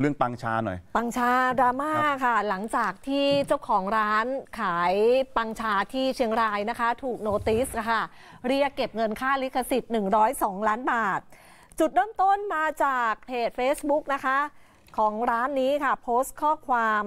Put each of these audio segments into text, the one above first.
เรื่องปังชาหน่อย ปังชาดราม่าค่ะ หลังจากที่เจ้าของร้านขายปังชาที่เชียงรายนะคะ ถูกโนติสค่ะเรียกเก็บเงินค่าลิขสิทธิ์ 102 ล้านบาท จุดเริ่มต้นมาจากเพจ Facebook นะคะ ของร้านนี้ค่ะ โพสต์ข้อความ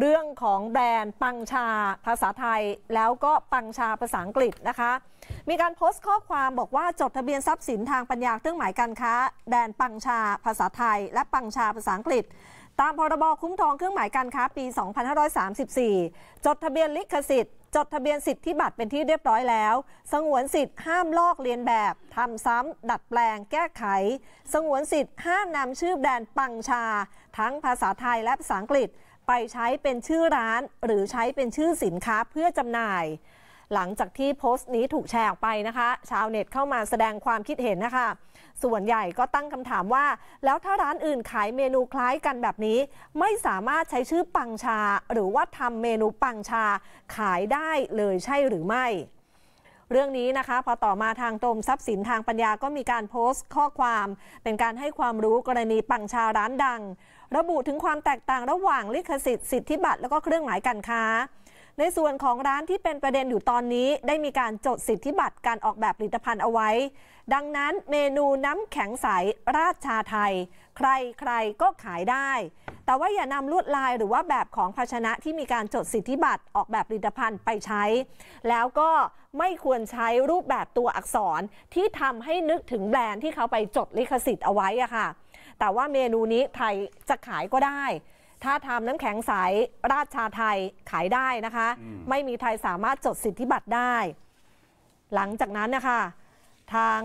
เรื่องของแบรนด์ปังชาภาษาไทย แล้วก็ปังชาภาษาอังกฤษนะคะ มีการโพสต์ข้อความบอกว่าจดทะเบียนทรัพย์สินทางปัญญาเครื่องหมายการค้าแบรนด์ปังชาภาษาไทยและปังชาภาษาอังกฤษ ตามพรบคุ้มครองเครื่องหมายการค้าปี 2534 จดทะเบียนลิขสิทธิ์จดทะเบียนสิทธิบัตรเป็นที่เรียบร้อยแล้ว สงวนสิทธิ์ห้ามลอกเลียนแบบทำซ้ำดัดแปลง แก้ไข สงวนสิทธิ์ห้ามนำชื่อแบรนด์ปังชาทั้งภาษาไทยและภาษาอังกฤษไปใช้เป็นชื่อร้านหรือใช้เป็นชื่อสินค้าเพื่อจำหน่าย หลังจากที่โพสต์นี้ถูกแชร์ออกไปนะคะชาวเน็ตเข้ามาแสดงความคิดเห็นนะคะส่วนใหญ่ก็ตั้งคำถามว่า แล้วถ้าร้านอื่นขายเมนูคล้ายกันแบบนี้ ไม่สามารถใช้ชื่อปังชา หรือว่าทำเมนูปังชา ขายได้เลยใช่หรือไม่ เรื่องนี้นะคะ พอต่อมาทางตรมทรัพย์สินทางปัญญาก็มีการโพสต์ข้อความ เป็นการให้ความรู้กรณีปังชาร้านดังระบุถึงความแตกต่างระหว่างลิขสิทธิ์สิทธิบัตรแล้วก็เครื่องหมายการค้า ในส่วนของร้านที่เป็นประเด็นอยู่ตอนนี้ได้มีการจดสิทธิบัตรการออกแบบผลิตภัณฑ์เอาไว้ ดังนั้นเมนูน้ำแข็งใสราชชาไทย ใครใครก็ขายได้ แต่ว่าอย่านำลวดลายหรือว่าแบบของภาชนะที่มีการจดสิทธิบัตรออกแบบผลิตภัณฑ์ไปใช้ แล้วก็ไม่ควรใช้รูปแบบตัวอักษรที่ทำให้นึกถึงแบรนด์ที่เขาไปจดลิขสิทธิ์เอาไว้อะค่ะแต่ว่าเมนูนี้ไทยจะขายก็ได้ ถ้าทำน้ำแข็งใส ราชชาไทยขายได้นะคะ ไม่มีไทยสามารถจดสิทธิบัตรได้ หลังจากนั้นนะคะ ทาง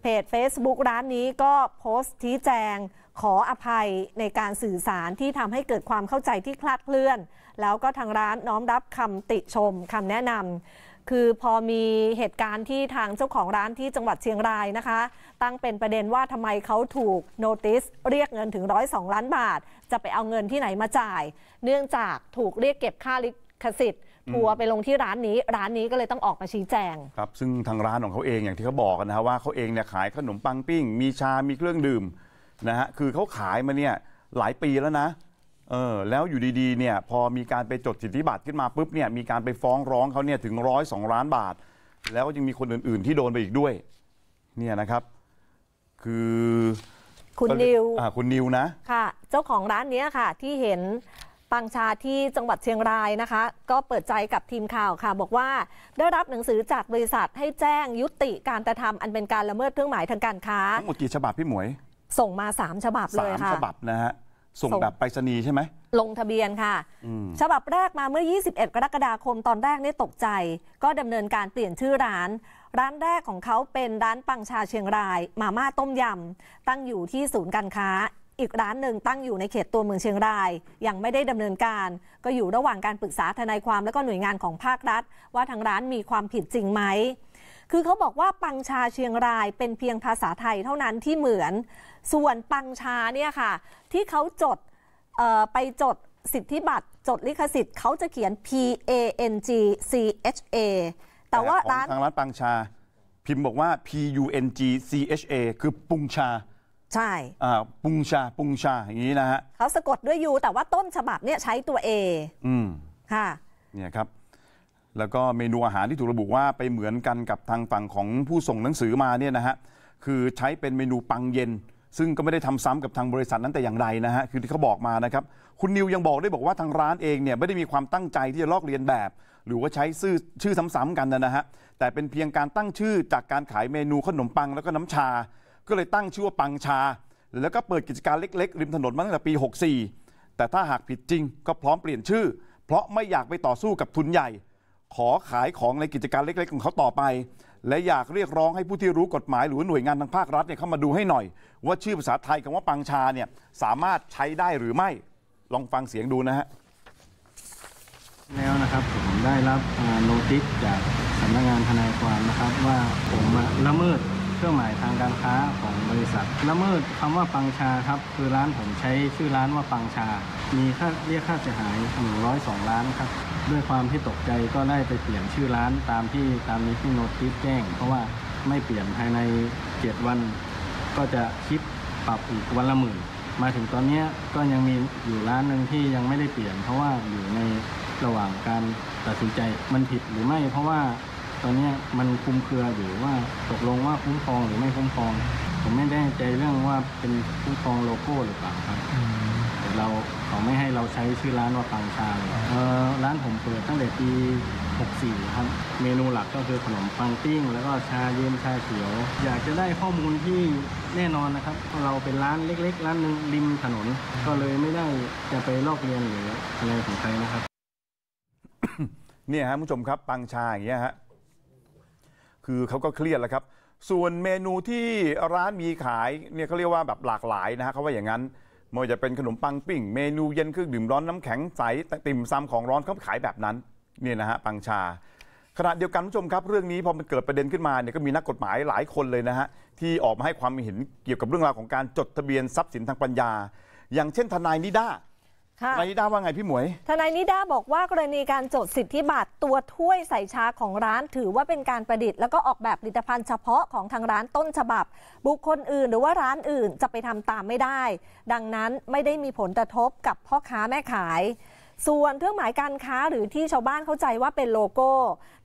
เพจ Facebook ร้านนี้ก็โพสต์ชี้แจงขออภัยในการสื่อสารที่ทำให้เกิดความเข้าใจที่คลาดเคลื่อน แล้วก็ทางร้านน้อมรับคำติชมคำแนะนำคือพอมีเหตุการณ์ที่ทางเจ้าของร้านที่จังหวัดเชียงรายนะคะ ตั้งเป็นประเด็นว่าทำไมเขาถูกโนติสเรียกเงินถึง102ล้านบาท จะไปเอาเงินที่ไหนมาจ่าย เนื่องจากถูกเรียกเก็บค่าลิขสิทธิ์ทัวร์ไปลงที่ร้านนี้ร้านนี้ก็เลยต้องออกมาชี้แจงครับซึ่งทางร้านของเขาเองอย่างที่เขาบอกนะฮะว่าเขาเองเนี่ยขายขนมปังปิ้ง มีชา มีเครื่องดื่มนะฮะคือเขาขายมาเนี่ยหลายปีแล้วนะเออแล้วอยู่ดีๆ เนี่ยพอมีการไปจดสิทธิบัตรขึ้นมาปุ๊บเนี่ยมีการไปฟ้องร้องเขาเนี่ยถึงร้อยสองล้านบาท แล้วยังมีคนอื่นๆ ที่โดนไปอีกด้วย เนี่ยนะครับ คือ คุณนิว อ่า คุณนิวนะค่ะ เจ้าของร้านเนี้ยค่ะ ที่เห็นปังชาที่จังหวัดเชียงรายนะคะ ก็เปิดใจกับทีมข่าวค่ะ บอกว่าได้รับหนังสือจากบริษัทให้แจ้งยุติการกระทำอันเป็นการละเมิดเครื่องหมายทางการค้าทั้งหมดกี่ฉบับพี่หมวย ส่งมา3ฉบับเลยค่ะสฉบับนะฮะส่งแบบไปรษณีย์ใช่ไหม ลงทะเบียนค่ะ ฉบับแรกมาเมื่อ 21 กรกฎาคม ตอนแรกเนี่ยตกใจ ก็ดำเนินการเปลี่ยนชื่อร้าน ร้านแรกของเขาเป็นร้านปังชาเชียงราย มาม่าต้มยำตั้งอยู่ที่ศูนย์การค้า อีกร้านหนึ่งตั้งอยู่ในเขตตัวเมืองเชียงราย ยังไม่ได้ดำเนินการ ก็อยู่ระหว่างการปรึกษาทนายความและก็หน่วยงานของภาครัฐ ว่าทางร้านมีความผิดจริงไหมคือเขาบอกว่าปังชาเชียงรายเป็นเพียงภาษาไทยเท่านั้นที่เหมือนส่วนปังชาเนี่ยค่ะ ที่เขาจด ไปจดสิทธิบัตรจดลิขสิทธิ์เขาจะเขียน P A N G C H A แต่ว่าร้านทางร้านปังชาพิมพ์บอกว่า P U N G C H A คือปุงชา ใช่ ปุงชาปุงชาอย่างนี้นะฮะเขาสะกดด้วยยูแต่ว่าต้นฉบับเนี่ยใช้ตัวเอืมค่ะเนี่ยครับแล้วก็เมนูอาหารที่ถูกระบุว่าไปเหมือนกันกับทางฝั่งของผู้ส่งหนังสือมาเนี่ยนะฮะ คือใช้เป็นเมนูปังเย็น ซึ่งก็ไม่ได้ทำซ้ำกับทางบริษัทนั้นแต่อย่างใดนะฮะ คือที่เขาบอกมานะครับ คุณนิวยังบอกได้บอกว่าทางร้านเองเนี่ยไม่ได้มีความตั้งใจที่จะลอกเลียนแบบ หรือว่าใช้ชื่อชื่อซ้ำๆกันนะฮะ แต่เป็นเพียงการตั้งชื่อจากการขายเมนูขนมปังแล้วก็น้ำชา ก็เลยตั้งชื่อว่าปังชา แล้วก็เปิดกิจการเล็กๆ ริมถนนมาตั้งแต่ปี 64 แต่ถ้าหากผิดจริง ก็พร้อมเปลี่ยนชื่อ เพราะไม่อยากไปต่อสู้กับทุนใหญ่ขอขายของในกิจการเล็ก ๆของเขาต่อไป และอยากเรียกร้องให้ผู้ที่รู้กฎหมายหรือหน่วยงานทางภาครัฐเนี่ยเข้ามาดูให้หน่อย ว่าชื่อภาษาไทยคำว่าปังชาเนี่ยสามารถใช้ได้หรือไม่ลองฟังเสียงดูนะฮะ แล้วนะครับผมได้รับโนติสจากสำนักงานทนายความนะครับว่าผมละเมิดรื่องหมายทางการค้าของบริษัท ละเมิดคำว่าปังชาครับ คือร้านผมใช้ชื่อร้านว่าปังชา มีค่าเรียกค่าเสียหายหนึ่งร้อยสองล้านครับ ด้วยความที่ตกใจก็ได้ไปเปลี่ยนชื่อร้านตามที่ตามนี้ที่โน้ตทิปแจ้ง เพราะว่าไม่เปลี่ยนภายในเจ็ดวัน ก็จะคิดปรับอีกวันละหมื่นมาถึงตอนนี้ก็ยังมีอยู่ร้านหนึ่งที่ยังไม่ได้เปลี่ยนเพราะว่าอยู่ในระหว่างการตัดสินใจมันผิดหรือไม่เพราะว่าตอนนี้มันคุมเครืออยู่ว่าตกลงว่าคุ้มครองหรือไม่คุ้มครอง ผมไม่ได้ใจเรื่องว่าเป็นคุ้มครองโลโก้หรือเปล่าครับแต่เราเขาไม่ให้เราใช้ชื่อร้านว่าปังชาเลยร้านผมเปิดตั้งแต่ปี64ครับ เมนูหลักก็คือขนมปังติ้ง แล้วก็ชาเย็นชาเขียว อยากจะได้ข้อมูลที่แน่นอนนะครับเราเป็นร้านเล็กๆ ร้าน นึงริมถนน ก็เลยไม่ได้จะไปลอกเรียนหรืออะไรของใครนะครับเนี่ยฮะผู้ชมครับปังชาอย่างเงี้ยฮะคือเขาก็เครียดแล้วครับ ส่วนเมนูที่ร้านมีขายเนี่ยเขาเรียกว่าแบบหลากหลายนะฮะเขาว่าอย่างนั้นไม่ว่าจะเป็นขนมปังปิ้งเมนูเย็นเครื่องดื่มร้อนน้ำแข็งใสติ่มซำของร้อนเขาขายแบบนั้นเนี่ยนะฮะปังชา ขณะเดียวกันผู้ชมครับเรื่องนี้พอมันเกิดประเด็นขึ้นมาเนี่ยก็มีนักกฎหมายหลายคนเลยนะฮะที่ออกมาให้ความเห็นเกี่ยวกับเรื่องราวของการจดทะเบียนทรัพย์สินทางปัญญา อย่างเช่น ทนายนิด้าทนายนิด้าว่าไงพี่หมวยทนายนิด้าบอกว่ากรณีการจดสิทธิบัตรตัวถ้วยใส่ชาของร้านถือว่าเป็นการประดิษฐ์แล้วก็ออกแบบผลิตภัณฑ์เฉพาะของทางร้านต้นฉบับ บุคคลอื่นหรือว่าร้านอื่นจะไปทำตามไม่ได้ ดังนั้นไม่ได้มีผลกระทบกับพ่อค้าแม่ขายส่วนเครื่องหมายการค้าหรือที่ชาวบ้านเข้าใจว่าเป็นโลโก้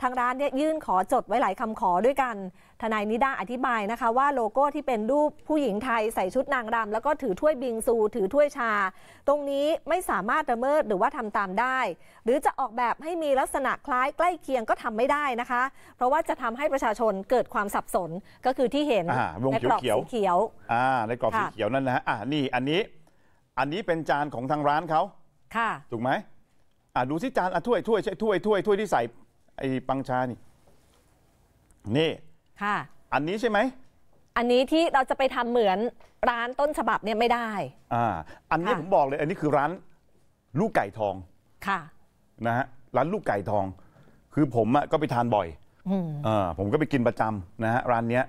ทางร้านเนี่ยยื่นขอจดไว้หลายคำขอด้วยกัน ทนายนิด้าอธิบายนะคะว่าโลโก้ที่เป็นรูปผู้หญิงไทยใส่ชุดนางรำแล้วก็ถือถ้วยบิงซูถือถ้วยชา ตรงนี้ไม่สามารถละเมิดหรือว่าทำตามได้ หรือจะออกแบบให้มีลักษณะคล้ายใกล้เคียงก็ทำไม่ได้นะคะ เพราะว่าจะทำให้ประชาชนเกิดความสับสนก็คือที่เห็นในกรอบสีเขียวในกรอบสีเขียวนั่นนะฮะนี่อันนี้อันนี้เป็นจานของทางร้านเขาค่ะถูกไหมอ่ดูสิจานอ่ะถ้วยถ้วยใช่ถ้วยถ้วยถ้วยที่ใส่ ไอ้ปังชานี่ นี่ค่ะ อันนี้ใช่ไหม อันนี้ที่เราจะไปทำเหมือนร้านต้นฉบับเนี่ยไม่ได้ อ่า อันนี้ผมบอกเลย อันนี้คือร้านลูกไก่ทอง ค่ะ นะฮะร้านลูกไก่ทอง คือผมอ่ะก็ไปทานบ่อยอ่าผมก็ไปกินประจำนะฮะร้านเนี้ย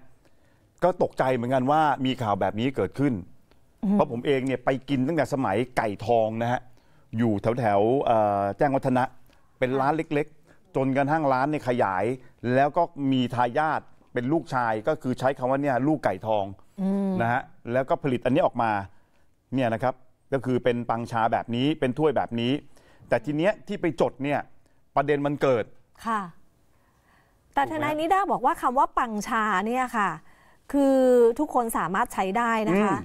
ก็ตกใจเหมือนกันว่ามีข่าวแบบนี้เกิดขึ้น เพราะผมเองเนี่ยไปกินตั้งแต่สมัยไก่ทองนะฮะอยู่แถวแถวแจ้งวัฒนะ เป็นร้านเล็ก ๆ จนกระทั่งร้านเนี่ยขยาย แล้วก็มีทายาทเป็นลูกชาย ก็คือใช้คำว่าเนี่ยลูกไก่ทองนะฮะแล้วก็ผลิตอันนี้ออกมาเนี่ยนะครับ ก็คือเป็นปังชาแบบนี้เป็นถ้วยแบบนี้ แต่ทีเนี้ยที่ไปจดเนี่ยประเด็นมันเกิดค่ะ แต่ทนายนิด้าบอกว่าคำว่าปังชาเนี่ยค่ะ คือทุกคนสามารถใช้ได้นะคะ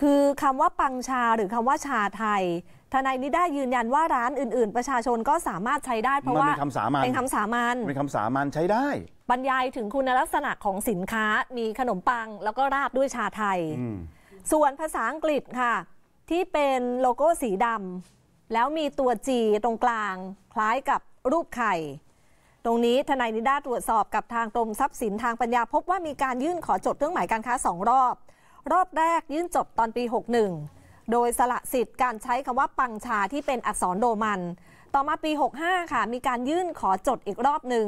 คือคำว่าปังชาหรือคำว่าชาไทย ทนายนิด้ายืนยันว่าร้านอื่นๆ ประชาชนก็สามารถใช้ได้เพราะว่าเป็นคำสามัญเป็นคำสามัญเป็นคำสามัญใช้ได้ บรรยายถึงคุณลักษณะของสินค้ามีขนมปังแล้วก็ราดด้วยชาไทย ส่วนภาษาอังกฤษค่ะ ที่เป็นโลโก้สีดำแล้วมีตัวจีตรงกลาง คล้ายกับรูปไข่ ตรงนี้ทนายนิด้าตรวจสอบกับทางกรมทรัพย์สินทางปัญญาพบว่ามีการยื่นขอจดเครื่องหมายการค้าสองรอบรอบแรกยื่นจบตอนปี 61 โดยสละสิทธิ์การใช้คำว่าปังชาที่เป็นอักษรโดมัน ต่อมาปี 65 ค่ะ มีการยื่นขอจดอีกรอบหนึ่ง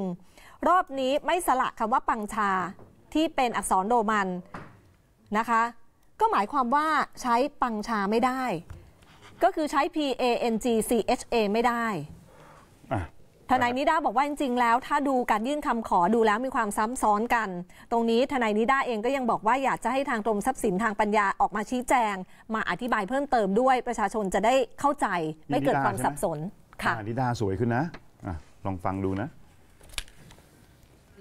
รอบนี้ไม่สละคำว่าปังชาที่เป็นอักษรโดมัน นะคะ ก็หมายความว่าใช้ปังชาไม่ได้ ก็คือใช้ P A N G C H A ไม่ได้ทนายนิด้าบอกว่า จริง ๆ แล้ว ถ้าดูการยื่นคำขอดูแล้วมีความซ้ำซ้อนกัน ตรงนี้ทนายนิด้าเองก็ยังบอกว่าอยากจะให้ทางกรมทรัพย์สินทางปัญญาออกมาชี้แจง มาอธิบายเพิ่มเติมด้วยประชาชนจะได้เข้าใจไม่เกิดความสับสนค่ะนิด้าสวยขึ้นนะลองฟังดูนะ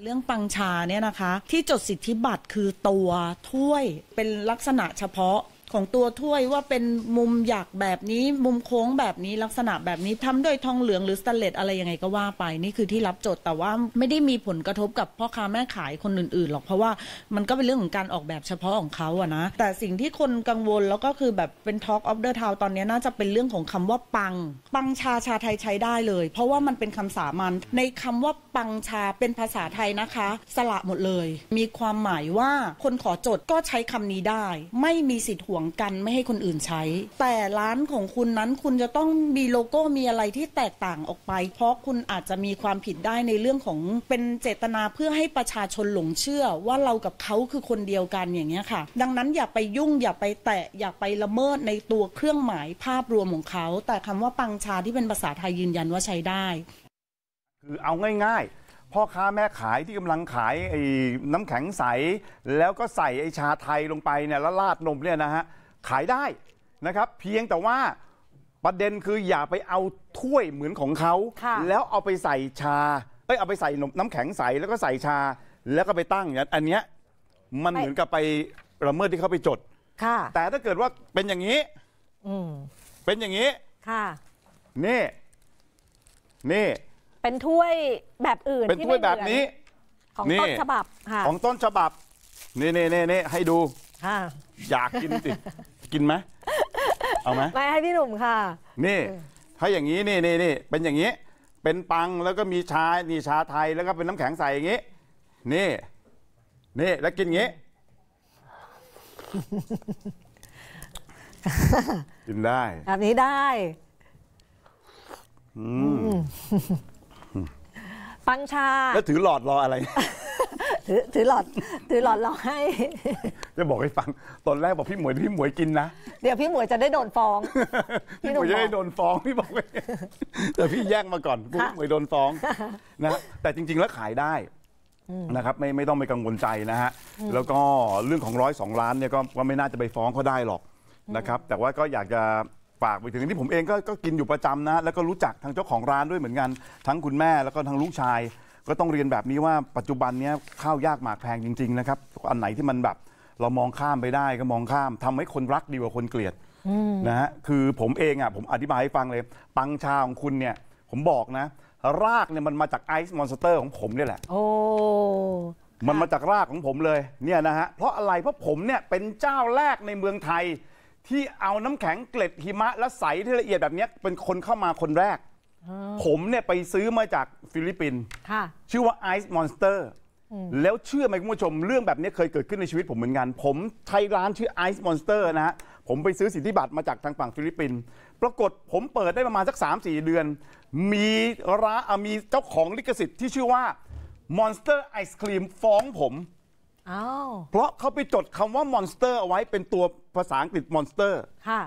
เรื่องปังชาเนี่ยนะคะที่จดสิทธิบัตรคือตัว ถ้วยเป็นลักษณะเฉพาะของตัวถ้วยว่าเป็นมุมหยักแบบนี้มุมโค้งแบบนี้ลักษณะแบบนี้ทำด้วยทองเหลืองหรือสแตนเลสอะไรยังไงก็ว่าไป นี่คือที่รับโจทย์แต่ว่าไม่ได้มีผลกระทบกับพ่อค้าแม่ขายคนอื่นๆหรอก เพราะว่ามันก็เป็นเรื่องของการออกแบบเฉพาะของเขาอะนะแต่สิ่งที่คนกังวลแล้วก็คือแบบเป็น Talk of the Town ตอนนี้น่าจะเป็นเรื่องของคำว่าปังปังชาชาไทยใช้ได้เลย เพราะว่ามันเป็นคำสามัญในคำว่าปังชาเป็นภาษาไทยนะคะสละหมดเลย มีความหมายว่าคนขอจดก็ใช้คำนี้ได้ ไม่มีสิทธิ์หัวงกันไม่ให้คนอื่นใช้ แต่ร้านของคุณนั้นคุณจะต้องมีโลโก้มีอะไรที่แตกต่างออกไป เพราะคุณอาจจะมีความผิดได้ในเรื่องของเป็นเจตนาเพื่อให้ประชาชนหลงเชื่อ ว่าเรากับเขาคือคนเดียวกันอย่างเงี้ยค่ะ ดังนั้นอย่าไปยุ่งอย่าไปแตะอย่าไปละเมิดในตัวเครื่องหมายภาพรวมของเขา แต่คำว่าปังชาที่เป็นภาษาไทยยืนยันว่าใช้ได้ คือเอาง่าย ๆพ่อค้าแม่ขายที่กำลังขายไอ้น้ำแข็งใสแล้วก็ใส่ไอ้ชาไทยลงไปเนี่ย แล้วราดนมเนี่ยนะฮะขายได้นะครับ เพียงแต่ว่าประเด็นคืออย่าไปเอาถ้วยเหมือนของเขาแล้วเอาไปใส่ชาเอ้ยเอาไปใส่นม น้ำแข็งใสแล้วก็ใส่ชาแล้วก็ไปตั้งอย่างนอันเนี้ย มันเหมือนกับไปละเมิดที่เขาไปจด ค่ะ แต่ถ้าเกิดว่าเป็นอย่างนี้ อืมเป็นอย่างนี้ ค่ะนี่นี่เป็นถ้วยแบบอื่นเป็นถ้วยแบบนี้ของต้นฉบับค่ะของต้นฉบับนี่นี่นี่นี่ให้ดูอยากกินสิกินไหมเอาไหมไม่ให้พี่หนุ่มค่ะนี่ถ้าอย่างนี้นี่นี่นี่เป็นอย่างนี้เป็นปังแล้วก็มีชานี่ชาไทยแล้วก็เป็นน้ำแข็งใสอย่างนี้นี่นี่ แล้วกินอย่างนี้ กินได้ แบบนี้ได้อืมปังชา แล้วถือหลอดรออะไร ถือถือหลอดถือหลอดรอให้ จะบอกให้ฟัง ตอนแรกบอกพี่หมวยพี่หมวยกินนะ เดี๋ยวพี่หมวยจะได้โดนฟ้อง พี่หมวยจะได้โดนฟ้องพี่บอกเลยแต่พี่แย่งมาก่อนพี่หมวยโดนฟ้องนะ แต่จริง ๆ แล้วขายได้นะครับ ไม่ไม่ต้องไปกังวลใจนะฮะ แล้วก็เรื่องของร้อยสองล้านเนี่ยก็ไม่น่าจะไปฟ้องเขาได้หรอกนะครับ แต่ว่าก็อยากจะฝากไปถึงที่ผมเองก็ก็กินอยู่ประจำนะ แล้วก็รู้จักทางเจ้าของร้านด้วยเหมือนกัน ทั้งคุณแม่แล้วก็ทางลูกชาย ก็ต้องเรียนแบบนี้ว่าปัจจุบันนี้ข้าวยากหมากแพงจริง ๆ นะครับอันไหนที่มันแบบเรามองข้ามไปได้ก็มองข้ามทำให้คนรักดีกว่าคนเกลียดนะฮะคือผมเองอ่ะผมอธิบายให้ฟังเลย ปังชาของคุณเนี่ย ผมบอกนะ รากเนี่ยมันมาจากไอซ์มอนสเตอร์ของผมนี่แหละ โอ้มันมาจากรากของผมเลยเนี่ยนะฮะเพราะอะไรเพราะผมเนี่ยเป็นเจ้าแรกในเมืองไทยที่เอาน้ำแข็งเกล็ดหิมะและใสที่ละเอียดแบบนี้เป็นคนเข้ามาคนแรก ผมเนี่ยไปซื้อมาจากฟิลิปปินส์ชื่อว่าไอซ์มอนสเตอร์แล้วเชื่อไหมคุณผู้ชมเรื่องแบบนี้เคยเกิดขึ้นในชีวิตผมเหมือนกัน ผมใช้ร้านชื่อไอซ์มอนสเตอร์นะฮะผมไปซื้อสิทธิบัตรมาจากทางฝั่งฟิลิปปินส์ปรากฏผมเปิดได้ประมาณสัก 3-4 เดือน มีร้านมีเจ้าของลิขสิทธิ์ที่ชื่อว่ามอนสเตอร์ไอศครีมฟ้องผมเพราะเขาไปจดคำว่ามอนสเตอร์เอาไว้เป็นตัวภาษาอังกฤษ มอนสเตอร์ ค่ะ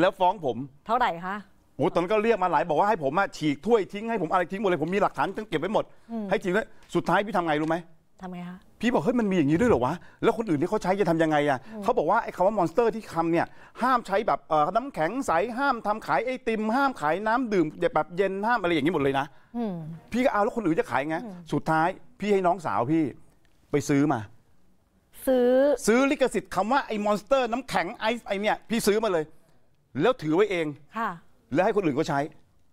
แล้วฟ้องผม เท่าไหร่คะโอ้ตอนนั้นก็เรียกมาหลาย บอกว่าให้ผมฉีกถ้วยทิ้ง ให้ผมอะไรทิ้งหมดเลยผมมีหลักฐานทั้งเก็บไว้หมด ให้จริงแล้วสุดท้ายพี่ทำไงรู้ไหม ทำไงคะ พี่บอก เฮ้ยมันมีอย่างนี้ด้วยเหรอวะ แล้วคนอื่นที่เขาใช้จะทำยังไงอะเขาบอกว่าไอ้คำว่ามอนสเตอร์ที่คำเนี่ย ห้ามใช้แบบน้ำแข็งใสห้ามทำขายไอติม ห้ามขายน้ำดื่มแบบเย็นห้ามอะไรอย่างนี้หมดเลยนะพี่ก็เอาแล้วคนอื่นจะขายไง สุดท้าย พี่ให้น้องสาวพี่ไปซื้อมา ซื้อ ซื้อลิขสิทธิ์คำว่าไอ้มอนสเตอร์น้ำแข็งไอซ์ไอเนี่ยพี่ซื้อมาเลย แล้วถือไว้เอง ค่ะ แล้วให้คนอื่นก็ใช้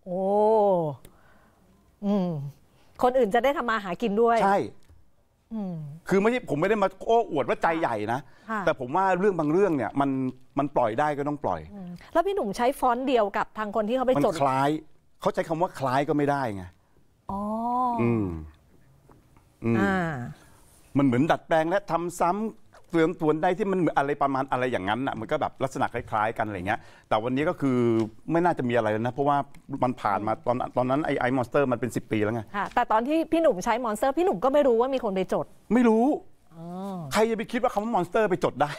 โอ้อืม คนอื่นจะได้ทำมาหากินด้วยใช่อืคือไม่ใช่ผมไม่ได้มา โอ้อวดว่าใจใหญ่นะะแต่ผมว่าเรื่องบางเรื่องเนี่ยมันมันปล่อยได้ก็ต้องปล่อยอแล้วพี่หนุ่มใช้ฟอนต์เดียวกับทางคนที่เขาไปจดคล้าย เขาใช้คำว่าคล้ายก็ไม่ได้ไงอ๋ออืมอ่ามันเหมือนดัดแปลงและทำซ้ำเสือสตวนได้ที่มันเหมือนอะไรประมาณอะไรอย่างนั้นอ่ะ มันก็แบบลักษณะคล้ายๆกันอะไรเงี้ย แต่วันนี้ก็คือไม่น่าจะมีอะไรแล้วนะ เพราะว่ามันผ่านมาตอนตอนนั้น ไอไอมอนสเตอร์มันเป็น10ปีแล้วไงแต่ตอนที่พี่หนุ่มใช้มอนสเตอร์พี่หนุ่มก็ไม่รู้ว่ามีคนไปจด ไม่รู้ใครจะไปคิดว่าคำว่ามอนสเตอร์ไปจดได้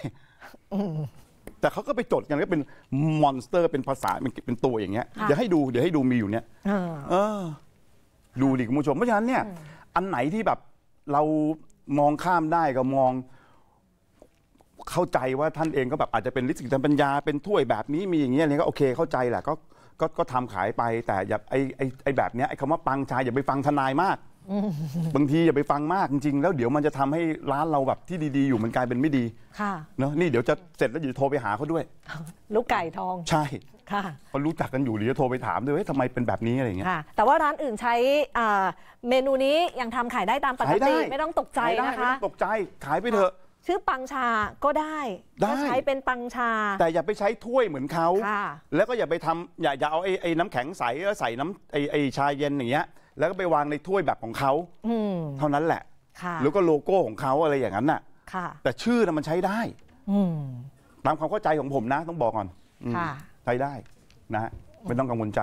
แต่เขาก็ไปจดกันก็เป็นมอนสเตอร์ เป็นภาษาเป็นตัวอย่างเงี้ยเดี๋ยวให้ดู เดี๋ยวให้ดูมีอยู่เนี้ยดูดิคุณผู้ชมเพราะฉะนั้นเนี่ย อันไหนที่แบบเรามองข้ามได้ก็มองเข้าใจว่าท่านเองก็แบบอาจจะเป็นลิสิกทางปัญญาเป็นถ้วยแบบนี้มีอย่างเงี้ยอะไรก็โอเคเข้าใจแหละก็ก็ก็ทำขายไป แต่อย่าไอไอไอแบบเนี้ยไอคำว่าปังชายอย่าไปฟังทนายมากบางที อย่าไปฟังมากจริง ๆ แล้วเดี๋ยวมันจะทำให้ร้านเราแบบที่ดีๆอยู่มันกลายเป็นไม่ดีค่ะเนาะนี่เดี๋ยวจะเสร็จแล้วอยู่โทรไปหาเขาด้วยลูกไก่ทองใช่ค่ะเขารู้จักกันอยู่หรือจะโทรไปถามด้วยว่าทำไมเป็นแบบนี้อะไรเงี้ยค่ะแต่ว่าร้านอื่นใช้เมนูนี้ยังทำขายได้ตามปกติ ไม่ต้องตกใจนะคะตกใจขายไปเถอะชื่อปังชาก็ได้ไดใช้เป็นปังชาแต่อย่าไปใช้ถ้วยเหมือนเขาแล้วก็อย่าไปทำอย่าอย่าเอาไอ้น้ำแข็งใสใส่น้ำไอ้ชาเย็นอย่างเงี้ยแล้วก็ไปวางในถ้วยแบบของเขาอืเท่านั้นแหละค่ะแล้วก็โลโก้ของเขาอะไรอย่างนั้นน่ะค่ะ แต่ชื่อน่ะมันใช้ได้อืตามความเข้าใจของผมนะต้องบอกก่อนใช้ได้นะฮะไม่ต้องกังวลใจ